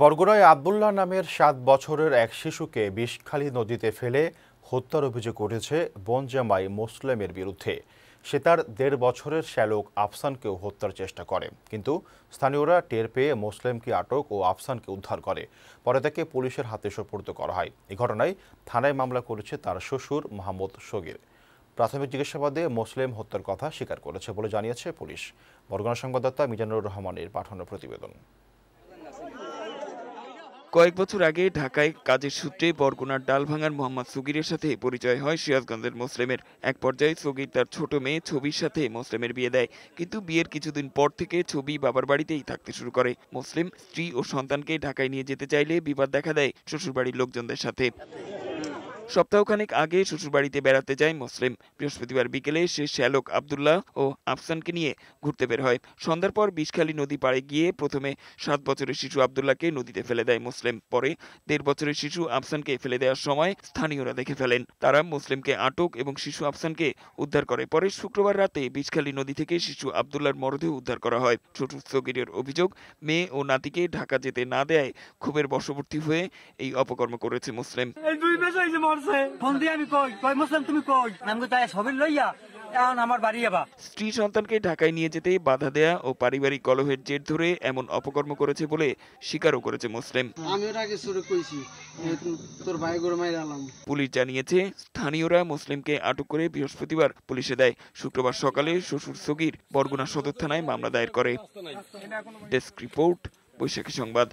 বরগুড়ায় আবদুল্লাহ নামের সাত বছরের এক শিশুকে বিষখালী নদীতে ফেলে হত্যার অভিযোগ উঠেছে বনজামাই মোসলেমের বিরুদ্ধে সে তার দেড় বছরের শ্যালক আফসানকেও হত্যার চেষ্টা করে কিন্তু স্থানীয়রা টের পেয়ে মোসলেমকে আটক ও আফসানকে উদ্ধার করে পরে তাকে পুলিশের হাতে সোপর্দ করা হয় এ ঘটনায় থানায় মামলা করেছে তার শ্বশুর মাহমুদ সগির প্রাথমিক জিজ্ঞাসাবাদে মোসলেম হত্যার কথা স্বীকার করেছে বলে জানিয়েছে পুলিশ বরগুনা সংবাদদাতা মিজানুর রহমানের পাঠানো প্রতিবেদন কয়েক বছর আগে ঢাকায় কাজের সূত্রে বরগুনার ডালভাঙার মোহাম্মদ সুগিরের সাথে পরিচয় হয় সিরাজগঞ্জের মোসলেমের এক পর্যায়ে সুগির তার ছোট মেয়ে ছবির সাথে মোসলেমের বিয়ে দেয় কিন্তু বিয়ের কিছুদিন পর থেকে ছবি বাবার বাড়িতেই থাকতে শুরু করে মোসলেম স্ত্রী ও সন্তানকে ঢাকায় নিয়ে যেতে চাইলে বিবাদ দেখা দেয় শ্বশুরবাড়ির লোকজনদের সাথে সপ্তাহখানেক আগে শ্বশুরবাড়িতে বেড়াতে যায় মুসলিম বৃহস্পতিবার বিকেলে সে শ্যালক আবদুল্লাহ ও আফসানকে নিয়ে ঘুরতে বের হয় সন্ধ্যার পর বিষখালী নদী পাড়ে গিয়ে প্রথমে সাত বছরের শিশু আবদুল্লাহকে নদীতে ফেলে দেয় মুসলিম পরে দেড় বছরের শিশু আফসানকে ফেলে দেওয়ার সময় স্থানীয়রা দেখে ফেলেন তারা মুসলিমকে আটক এবং শিশু আফসানকে উদ্ধার করে পরে শুক্রবার রাতে বিষখালী নদী থেকে শিশু আবদুল্লার মরদেহ উদ্ধার করা হয় ছোট স্থগিরের অভিযোগ মেয়ে ও নাতিকে ঢাকা যেতে না দেয় ক্ষোভের বশবর্তী হয়ে এই অপকর্ম করেছে মুসলিম করছে ফোন দিয়ে আমি কই কই মুসলিম তুমি কই আমি তাই সবই লইয়া এখন আমার বাড়ি যাবা স্ত্রী সন্তানকে ঢাকায় নিয়ে যেতে বাধা দেয়া ও পারিবারিক কলহের জের ধরে এমন অপকর্ম করেছে বলে স্বীকারও করেছে মুসলিম আমি ওর আগে সুরে কইছি তোর ভাই গরু মাইরালাম পুলিশ জানিয়েছে স্থানীয়রা মুসলিমকে আটক করে বৃহস্পতিবার পুলিশে দেয় শুক্রবার সকালে শ্বশুর সগীর বরগুনা সদর থানায় মামলা দায়ের করে ডেস্ক রিপোর্ট বৈশাখী সংবাদ